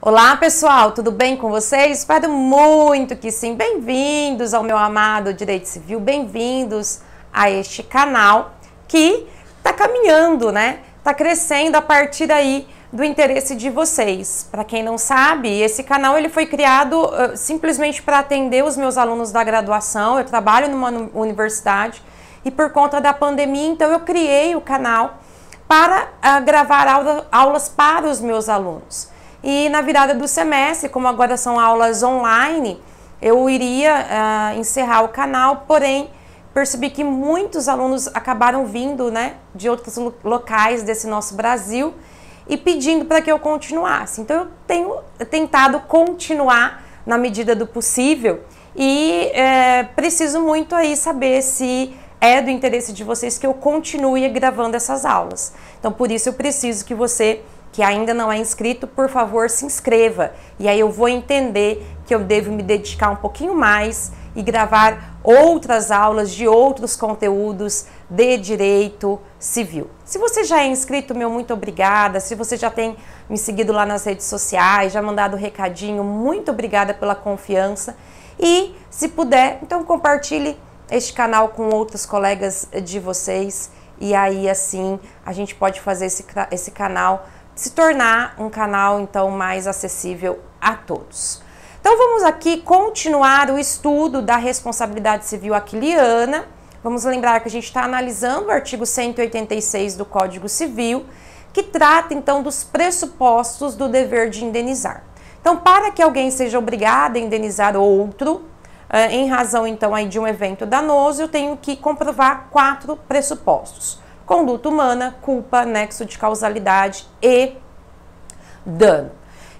Olá pessoal, tudo bem com vocês? Espero muito que sim. Bem-vindos ao meu amado Direito Civil, bem-vindos a este canal que está caminhando, né? Está crescendo a partir daí do interesse de vocês. Para quem não sabe, esse canal ele foi criado uh, simplesmente para atender os meus alunos da graduação. Eu trabalho numa universidade e por conta da pandemia, então eu criei o canal para uh, gravar aula, aulas para os meus alunos. E na virada do semestre, como agora são aulas online, eu iria uh, encerrar o canal, porém percebi que muitos alunos acabaram vindo né, de outros locais desse nosso Brasil e pedindo para que eu continuasse. Então eu tenho tentado continuar na medida do possível e é, preciso muito aí saber se é do interesse de vocês que eu continue gravando essas aulas. Então por isso eu preciso que você que ainda não é inscrito, por favor, se inscreva. E aí eu vou entender que eu devo me dedicar um pouquinho mais e gravar outras aulas de outros conteúdos de direito civil. Se você já é inscrito, meu muito obrigada. Se você já tem me seguido lá nas redes sociais, já mandado um recadinho, muito obrigada pela confiança. E se puder, então compartilhe este canal com outros colegas de vocês e aí assim a gente pode fazer esse, esse canal se tornar um canal então mais acessível a todos. Então vamos aqui continuar o estudo da responsabilidade civil aquiliana. Vamos lembrar que a gente está analisando o artigo 186 do Código Civil, que trata então dos pressupostos do dever de indenizar. Então, para que alguém seja obrigado a indenizar outro, eh, em razão então aí de um evento danoso, eu tenho que comprovar quatro pressupostos conduta humana, culpa, nexo de causalidade e dano.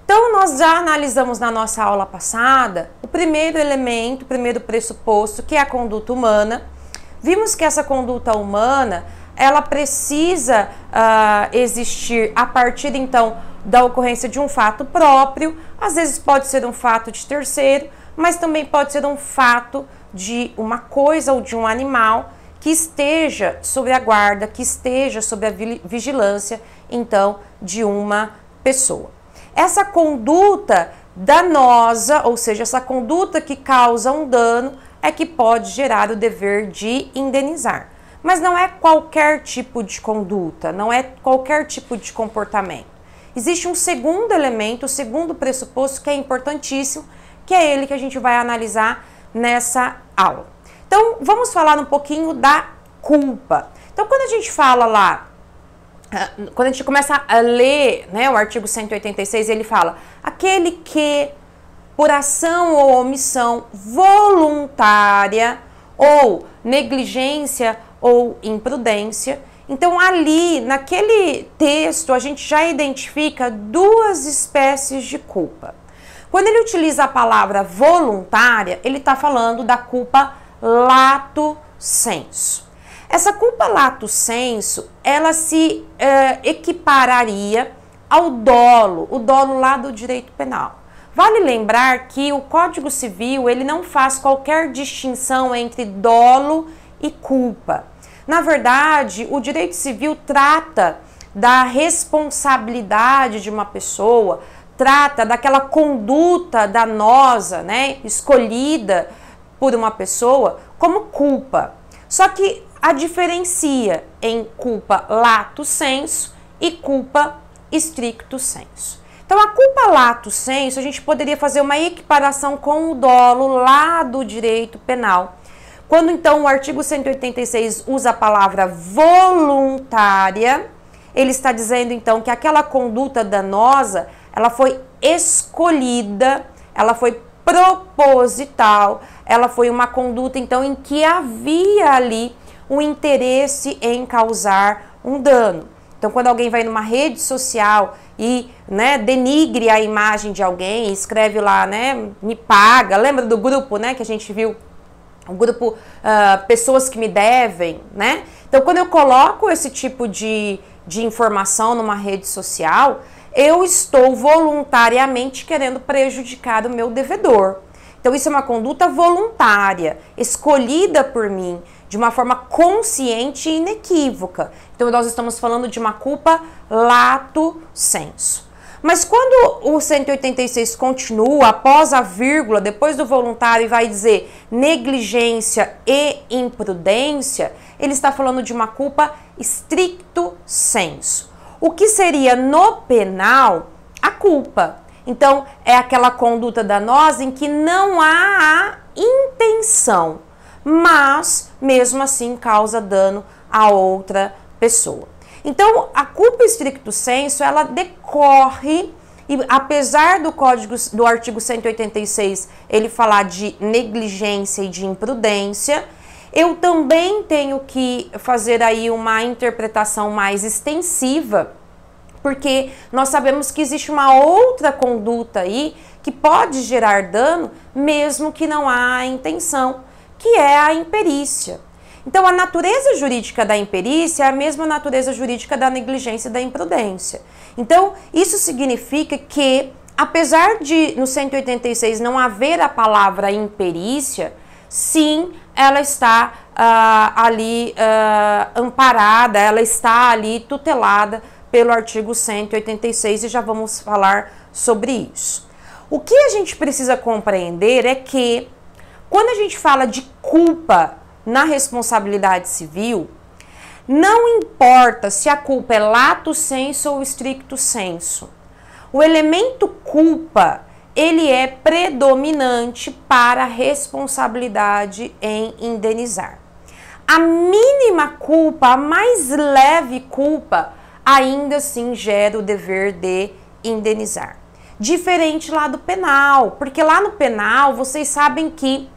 Então, nós já analisamos na nossa aula passada o primeiro elemento, o primeiro pressuposto, que é a conduta humana. Vimos que essa conduta humana ela precisa uh, existir a partir então da ocorrência de um fato próprio, às vezes pode ser um fato de terceiro, mas também pode ser um fato de uma coisa ou de um animal que esteja sobre a guarda, que esteja sobre a vigilância, então, de uma pessoa. Essa conduta danosa, ou seja, essa conduta que causa um dano, é que pode gerar o dever de indenizar. Mas não é qualquer tipo de conduta, não é qualquer tipo de comportamento. Existe um segundo elemento, o um segundo pressuposto que é importantíssimo, que é ele que a gente vai analisar nessa aula. Então, vamos falar um pouquinho da culpa. Então, quando a gente fala lá, ah, quando a gente começa a ler né, o artigo 186, ele fala: aquele que, por ação ou omissão voluntária ou negligência ou imprudência, então, ali, naquele texto, a gente já identifica duas espécies de culpa. Quando ele utiliza a palavra voluntária, ele está falando da culpa lato senso. Essa culpa lato senso, ela se eh, equipararia ao dolo, o dolo lá do direito penal. Vale lembrar que o Código Civil, ele não faz qualquer distinção entre dolo e culpa. Na verdade, o direito civil trata da responsabilidade de uma pessoa, trata daquela conduta danosa, né, escolhida por uma pessoa como culpa. Só que a diferencia em culpa lato senso e culpa stricto senso. Então, a culpa lato senso, a gente poderia fazer uma equiparação com o dolo lá do direito penal. Quando então o artigo 186 usa a palavra voluntária, ele está dizendo então que aquela conduta danosa, ela foi escolhida, ela foi proposital, ela foi uma conduta então em que havia ali um interesse em causar um dano. Então, quando alguém vai numa rede social e né, denigre a imagem de alguém, escreve lá, né, me paga, lembra do grupo, né, que a gente viu, o grupo uh, pessoas que me devem, né? Então, quando eu coloco esse tipo de, de informação numa rede social, eu estou voluntariamente querendo prejudicar o meu devedor. Então, isso é uma conduta voluntária, escolhida por mim, de uma forma consciente e inequívoca. Então, nós estamos falando de uma culpa lato senso. Mas quando o 186 continua, após a vírgula, depois do voluntário, e vai dizer negligência e imprudência, ele está falando de uma culpa stricto senso o que seria no penal a culpa. Então, é aquela conduta danosa em que não há a intenção, mas mesmo assim causa dano a outra pessoa. Então, a culpa estricto senso, ela decorre e apesar do código do artigo 186 ele falar de negligência e de imprudência, eu também tenho que fazer aí uma interpretação mais extensiva, porque nós sabemos que existe uma outra conduta aí que pode gerar dano, mesmo que não há intenção, que é a imperícia. Então, a natureza jurídica da imperícia é a mesma natureza jurídica da negligência e da imprudência. Então, isso significa que, apesar de no 186 não haver a palavra imperícia, sim, ela está uh, ali uh, amparada, ela está ali tutelada pelo artigo 186 e já vamos falar sobre isso. O que a gente precisa compreender é que quando a gente fala de culpa na responsabilidade civil, não importa se a culpa é lato senso ou estricto senso. O elemento culpa ele é predominante para responsabilidade em indenizar. A mínima culpa, a mais leve culpa, ainda assim gera o dever de indenizar. Diferente lá do penal, porque lá no penal vocês sabem que,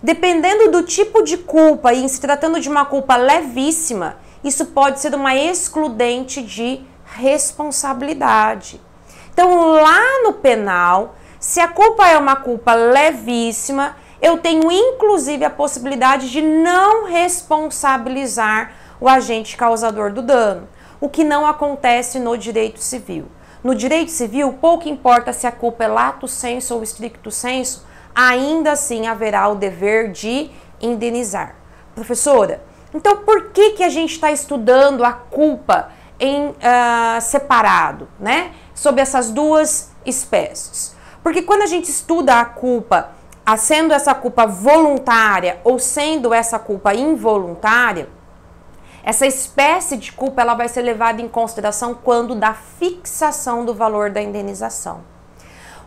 dependendo do tipo de culpa e se tratando de uma culpa levíssima, isso pode ser uma excludente de responsabilidade. Então, lá no penal, se a culpa é uma culpa levíssima, eu tenho inclusive a possibilidade de não responsabilizar o agente causador do dano, o que não acontece no direito civil. No direito civil, pouco importa se a culpa é lato senso ou stricto senso, ainda assim haverá o dever de indenizar. Professora, então por que, que a gente está estudando a culpa em uh, separado, né? Sob essas duas espécies? Porque quando a gente estuda a culpa, sendo essa culpa voluntária ou sendo essa culpa involuntária, essa espécie de culpa ela vai ser levada em consideração quando da fixação do valor da indenização.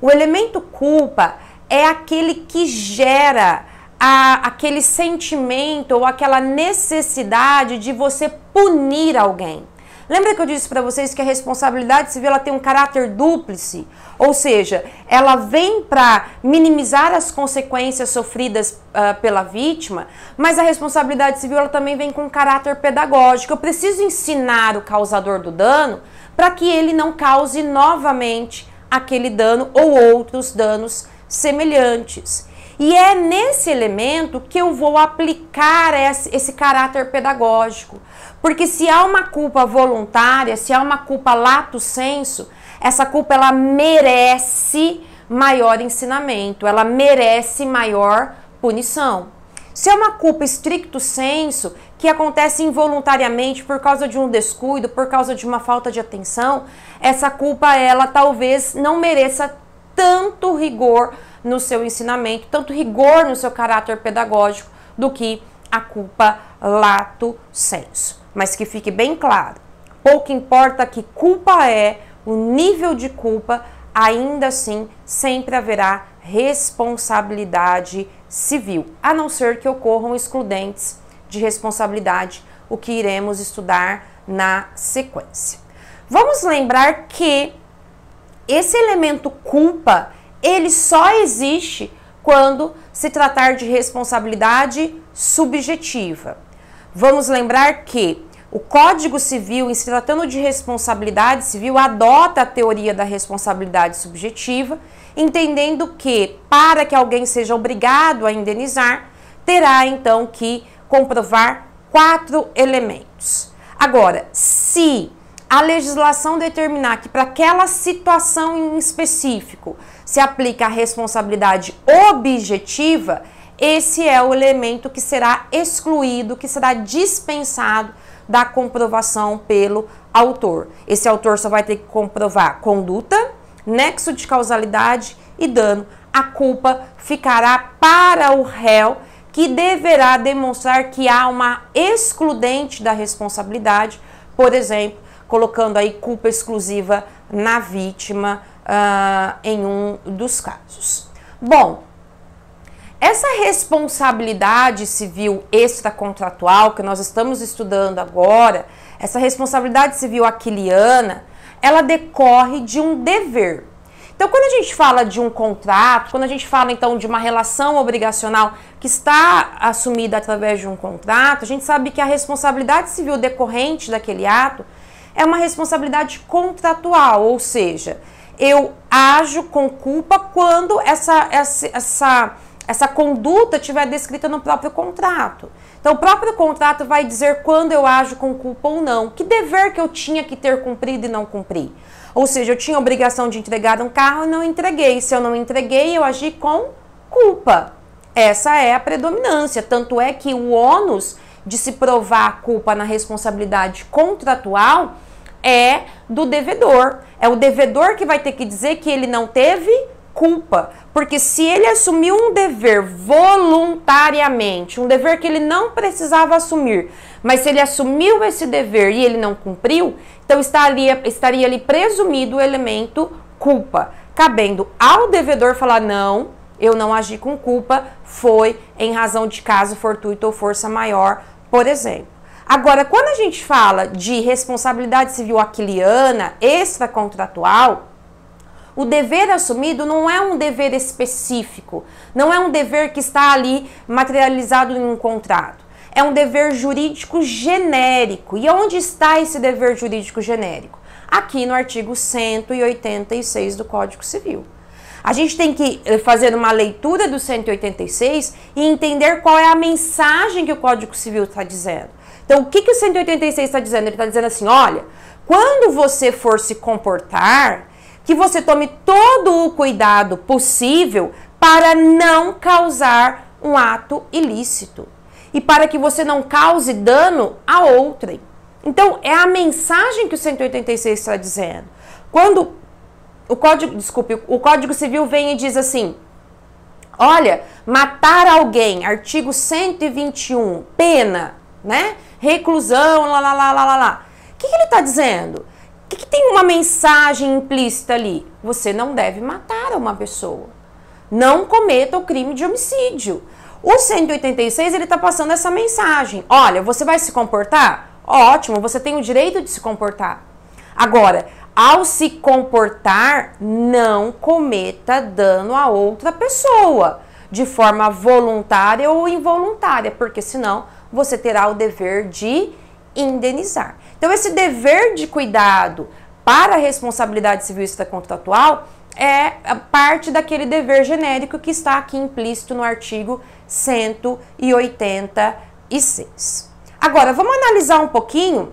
O elemento culpa é aquele que gera a, aquele sentimento ou aquela necessidade de você punir alguém. Lembra que eu disse para vocês que a responsabilidade civil ela tem um caráter dúplice? Ou seja, ela vem para minimizar as consequências sofridas uh, pela vítima, mas a responsabilidade civil ela também vem com um caráter pedagógico. Eu preciso ensinar o causador do dano para que ele não cause novamente aquele dano ou outros danos semelhantes. E é nesse elemento que eu vou aplicar esse caráter pedagógico. Porque se há uma culpa voluntária, se há uma culpa lato senso, essa culpa ela merece maior ensinamento, ela merece maior punição. Se é uma culpa estricto senso, que acontece involuntariamente por causa de um descuido, por causa de uma falta de atenção, essa culpa ela talvez não mereça tanto rigor no seu ensinamento, tanto rigor no seu caráter pedagógico do que a culpa lato senso mas que fique bem claro: pouco importa que culpa é, o nível de culpa, ainda assim sempre haverá responsabilidade civil, a não ser que ocorram excludentes de responsabilidade, o que iremos estudar na sequência. Vamos lembrar que esse elemento culpa, ele só existe quando se tratar de responsabilidade subjetiva. Vamos lembrar que o Código Civil, em se tratando de responsabilidade civil, adota a teoria da responsabilidade subjetiva, entendendo que, para que alguém seja obrigado a indenizar, terá então que comprovar quatro elementos. Agora, se a legislação determinar que para aquela situação em específico se aplica a responsabilidade objetiva, esse é o elemento que será excluído, que será dispensado da comprovação pelo autor. Esse autor só vai ter que comprovar conduta, nexo de causalidade e dano. A culpa ficará para o réu que deverá demonstrar que há uma excludente da responsabilidade, por exemplo, colocando aí culpa exclusiva na vítima uh, em um dos casos. Bom, essa responsabilidade civil extracontratual que nós estamos estudando agora, essa responsabilidade civil aquiliana, ela decorre de um dever. Então, quando a gente fala de um contrato, quando a gente fala então de uma relação obrigacional que está assumida através de um contrato, a gente sabe que a responsabilidade civil decorrente daquele ato é uma responsabilidade contratual, ou seja, eu ajo com culpa quando essa, essa, essa essa conduta estiver descrita no próprio contrato. Então, o próprio contrato vai dizer quando eu ajo com culpa ou não, que dever que eu tinha que ter cumprido e não cumpri. Ou seja, eu tinha obrigação de entregar um carro e não entreguei. Se eu não entreguei, eu agi com culpa. Essa é a predominância. Tanto é que o ônus de se provar a culpa na responsabilidade contratual é do devedor. É o devedor que vai ter que dizer que ele não teve culpa, porque se ele assumiu um dever voluntariamente, um dever que ele não precisava assumir, mas se ele assumiu esse dever e ele não cumpriu, então estaria, estaria ali presumido o elemento culpa, cabendo ao devedor falar: não, eu não agi com culpa, foi em razão de caso fortuito ou força maior, por exemplo. Agora, quando a gente fala de responsabilidade civil aquiliana extracontratual, o dever assumido não é um dever específico, não é um dever que está ali materializado em um contrato. É um dever jurídico genérico. E onde está esse dever jurídico genérico? Aqui no artigo 186 do Código Civil. A gente tem que eh, fazer uma leitura do 186 e entender qual é a mensagem que o Código Civil está dizendo. Então, o que, que o 186 está dizendo? Ele está dizendo assim: olha, quando você for se comportar, que você tome todo o cuidado possível para não causar um ato ilícito e para que você não cause dano a outrem. Então, é a mensagem que o 186 está dizendo. Quando o código, desculpe, o Código Civil vem e diz assim: "Olha, matar alguém, artigo 121, pena, né? Reclusão, lá lá lá lá lá". O que, que ele está dizendo? que, que tem uma mensagem implícita ali? Você não deve matar uma pessoa. Não cometa o crime de homicídio. O 186 ele está passando essa mensagem. Olha, você vai se comportar? Ótimo, você tem o direito de se comportar. Agora, ao se comportar, não cometa dano a outra pessoa de forma voluntária ou involuntária, porque senão você terá o dever de indenizar. Então, esse dever de cuidado para a responsabilidade civil contratual é parte daquele dever genérico que está aqui implícito no artigo 186. Agora, vamos analisar um pouquinho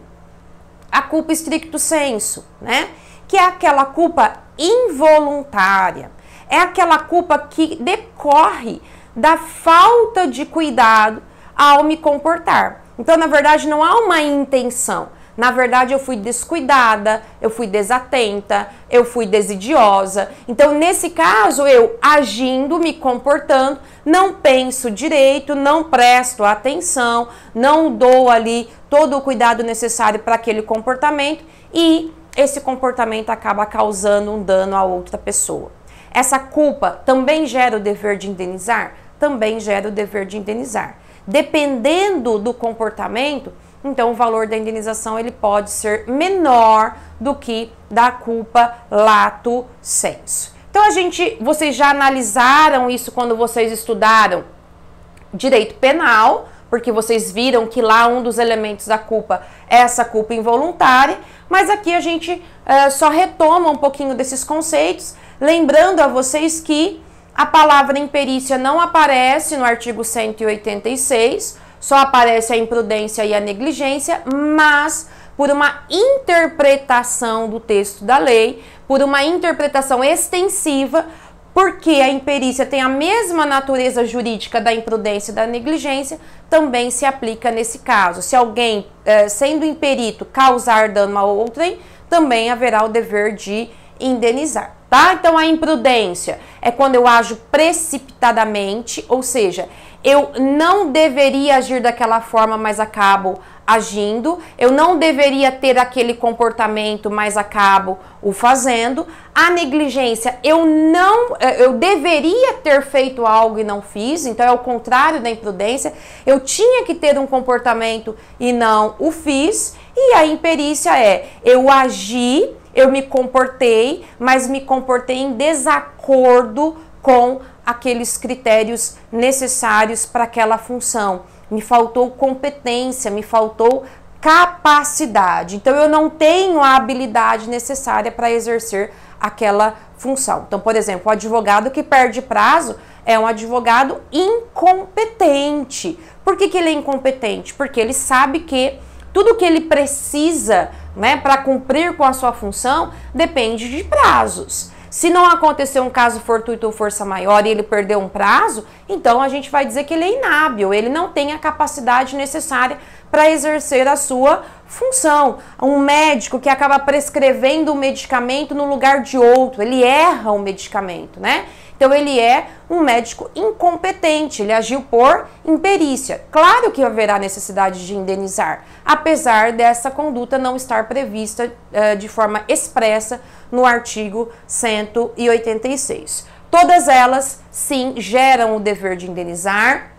a culpa estricto senso, né? Que é aquela culpa involuntária. É aquela culpa que decorre da falta de cuidado ao me comportar. Então, na verdade, não há uma intenção, na verdade, eu fui descuidada, eu fui desatenta, eu fui desidiosa. Então, nesse caso, eu agindo, me comportando, não penso direito, não presto atenção, não dou ali todo o cuidado necessário para aquele comportamento e esse comportamento acaba causando um dano a outra pessoa. Essa culpa também gera o dever de indenizar? Também gera o dever de indenizar. Dependendo do comportamento, então o valor da indenização ele pode ser menor do que da culpa lato sensu. Então a gente, vocês já analisaram isso quando vocês estudaram direito penal, porque vocês viram que lá um dos elementos da culpa é essa culpa involuntária, mas aqui a gente é, só retoma um pouquinho desses conceitos, lembrando a vocês que a palavra imperícia não aparece no artigo 186, só aparece a imprudência e a negligência, mas por uma interpretação do texto da lei, por uma interpretação extensiva, porque a imperícia tem a mesma natureza jurídica da imprudência e da negligência, também se aplica nesse caso. Se alguém, eh, sendo imperito, causar dano a outrem, também haverá o dever de indenizar, tá? Então a imprudência é quando eu ajo precipitadamente, ou seja, eu não deveria agir daquela forma, mas acabo agindo, eu não deveria ter aquele comportamento, mas acabo o fazendo. A negligência, eu não, eh, eu deveria ter feito algo e não fiz, então é o contrário da imprudência. Eu tinha que ter um comportamento e não o fiz. E a imperícia é, eu agi, eu me comportei, mas me comportei em desacordo com aqueles critérios necessários para aquela função. Me faltou competência, me faltou capacidade. Então eu não tenho a habilidade necessária para exercer aquela função. Então, por exemplo, o advogado que perde prazo é um advogado incompetente. Por que, que ele é incompetente? Porque ele sabe que tudo que ele precisa né, para cumprir com a sua função depende de prazos. Se não aconteceu um caso fortuito ou força maior e ele perdeu um prazo, então a gente vai dizer que ele é inábil, ele não tem a capacidade necessária para exercer a sua função. Um médico que acaba prescrevendo um medicamento no lugar de outro, ele erra o medicamento, né? Então ele é um médico incompetente, ele agiu por imperícia. Claro que haverá necessidade de indenizar, apesar dessa conduta não estar prevista eh, de forma expressa no artigo 186. Todas elas, sim, geram o dever de indenizar.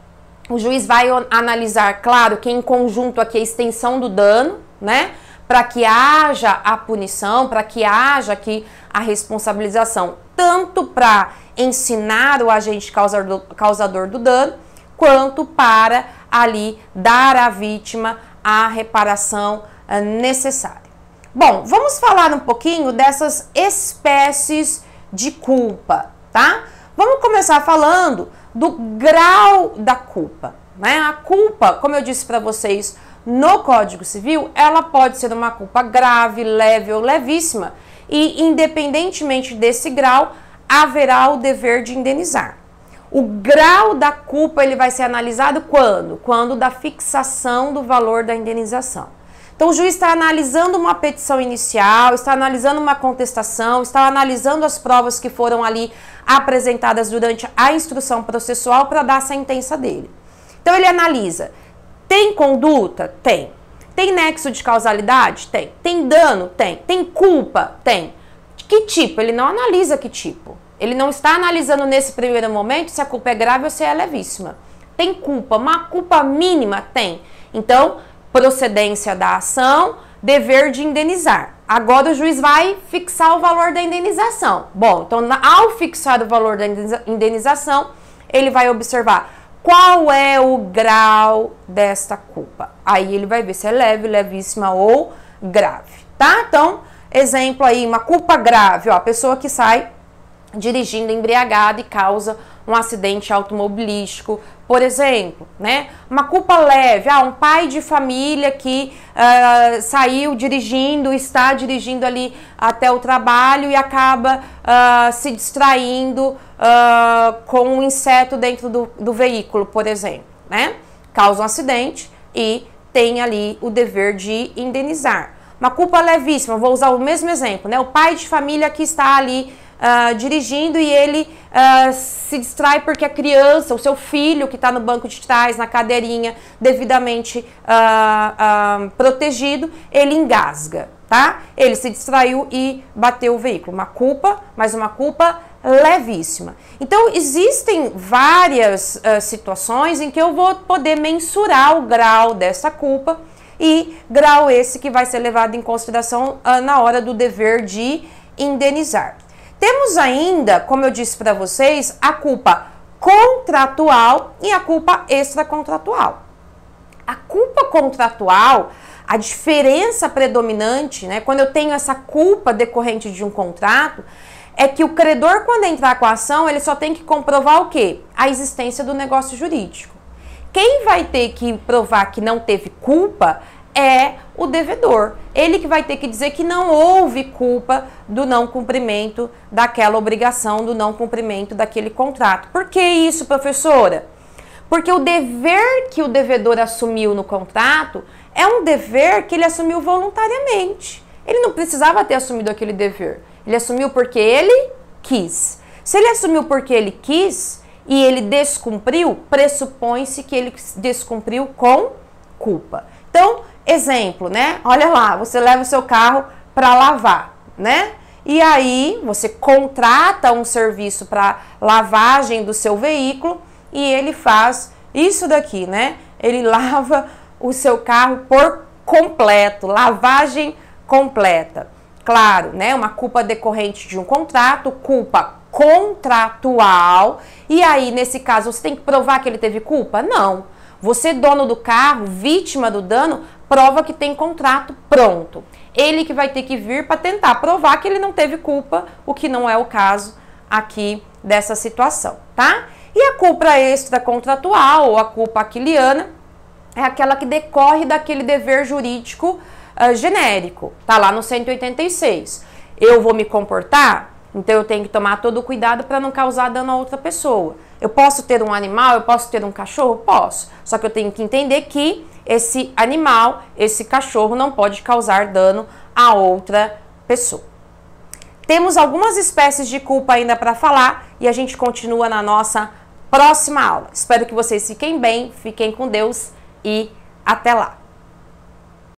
O juiz vai analisar, claro, que em conjunto aqui a extensão do dano, né? Para que haja a punição, para que haja aqui a responsabilização, tanto para ensinar o agente causador, do dano, quanto para ali dar à vítima a reparação eh, necessária. Bom, vamos falar um pouquinho dessas espécies de culpa, tá? Vamos começar falando do grau da culpa, né? A culpa, como eu disse para vocês no Código Civil, ela pode ser uma culpa grave, leve ou levíssima e, independentemente desse grau, haverá o dever de indenizar. O grau da culpa ele vai ser analisado quando? Quando da fixação do valor da indenização. Então o juiz está analisando uma petição inicial, está analisando uma contestação, está analisando as provas que foram ali apresentadas durante a instrução processual para dar a sentença dele. Então ele analisa: tem conduta? Tem. Tem nexo de causalidade? Tem. Tem dano? Tem. Tem culpa? Tem. Que tipo? Ele não analisa que tipo. Ele não está analisando nesse primeiro momento se a culpa é grave ou se é levíssima. Tem culpa, uma culpa mínima tem. Então, procedência da ação, dever de indenizar. Agora o juiz vai fixar o valor da indenização. Bom, então ao fixar o valor da indenização, ele vai observar qual é o grau desta culpa. Aí ele vai ver se é leve, levíssima ou grave, tá? Então, exemplo aí, uma culpa grave, ó, a pessoa que sai dirigindo embriagada e causa um acidente automobilístico, por exemplo, né? Uma culpa leve, ah, um pai de família que uh, saiu dirigindo, está dirigindo ali até o trabalho e acaba uh, se distraindo uh, com um inseto dentro do, do veículo, por exemplo, né? Causa um acidente e tem ali o dever de indenizar. Uma culpa levíssima, vou usar o mesmo exemplo, né? O pai de família que está ali uh, dirigindo e ele uh, se distrai porque a criança, o seu filho que está no banco de trás, na cadeirinha, devidamente uh, protegido, ele engasga, tá? Ele se distraiu e bateu o veículo. Uma culpa, mas uma culpa levíssima. Então, existem várias situações em que eu vou poder mensurar o grau dessa culpa e grau esse que vai ser levado em consideração na hora do dever de indenizar. Temos ainda, como eu disse para vocês, a culpa contratual e a culpa extracontratual. A culpa contratual, a diferença predominante, né, quando eu tenho essa culpa decorrente de um contrato, é que o credor, quando entrar com a ação, ele só tem que comprovar o quê? A existência do negócio jurídico. Quem vai ter que provar que não teve culpa é o devedor. Ele que vai ter que dizer que não houve culpa do não cumprimento daquela obrigação, do não cumprimento daquele contrato. Por que isso, professora? Porque o dever que o devedor assumiu no contrato é um dever que ele assumiu voluntariamente. Ele não precisava ter assumido aquele dever. Ele assumiu porque ele quis. Se ele assumiu porque ele quis e ele descumpriu, pressupõe-se que ele descumpriu com culpa. Então, Exemplo, né? Olha lá, você leva o seu carro para lavar, né? E aí você contrata um serviço para lavagem do seu veículo e ele faz isso daqui, né? Ele lava o seu carro por completo, lavagem completa. Claro, né? Uma culpa decorrente de um contrato, culpa contratual. E aí, nesse caso, você tem que provar que ele teve culpa? Não. Você, dono do carro, vítima do dano, prova que tem contrato pronto. Ele que vai ter que vir para tentar provar que ele não teve culpa, o que não é o caso aqui dessa situação, tá? E a culpa extra contratual ou a culpa aquiliana é aquela que decorre daquele dever jurídico uh, genérico, tá lá no 186. Eu vou me comportar, então eu tenho que tomar todo o cuidado para não causar dano a outra pessoa. Eu posso ter um animal, eu posso ter um cachorro? Posso. Só que eu tenho que entender que esse animal, esse cachorro não pode causar dano a outra pessoa. Temos algumas espécies de culpa ainda para falar e a gente continua na nossa próxima aula. Espero que vocês fiquem bem, fiquem com Deus e até lá.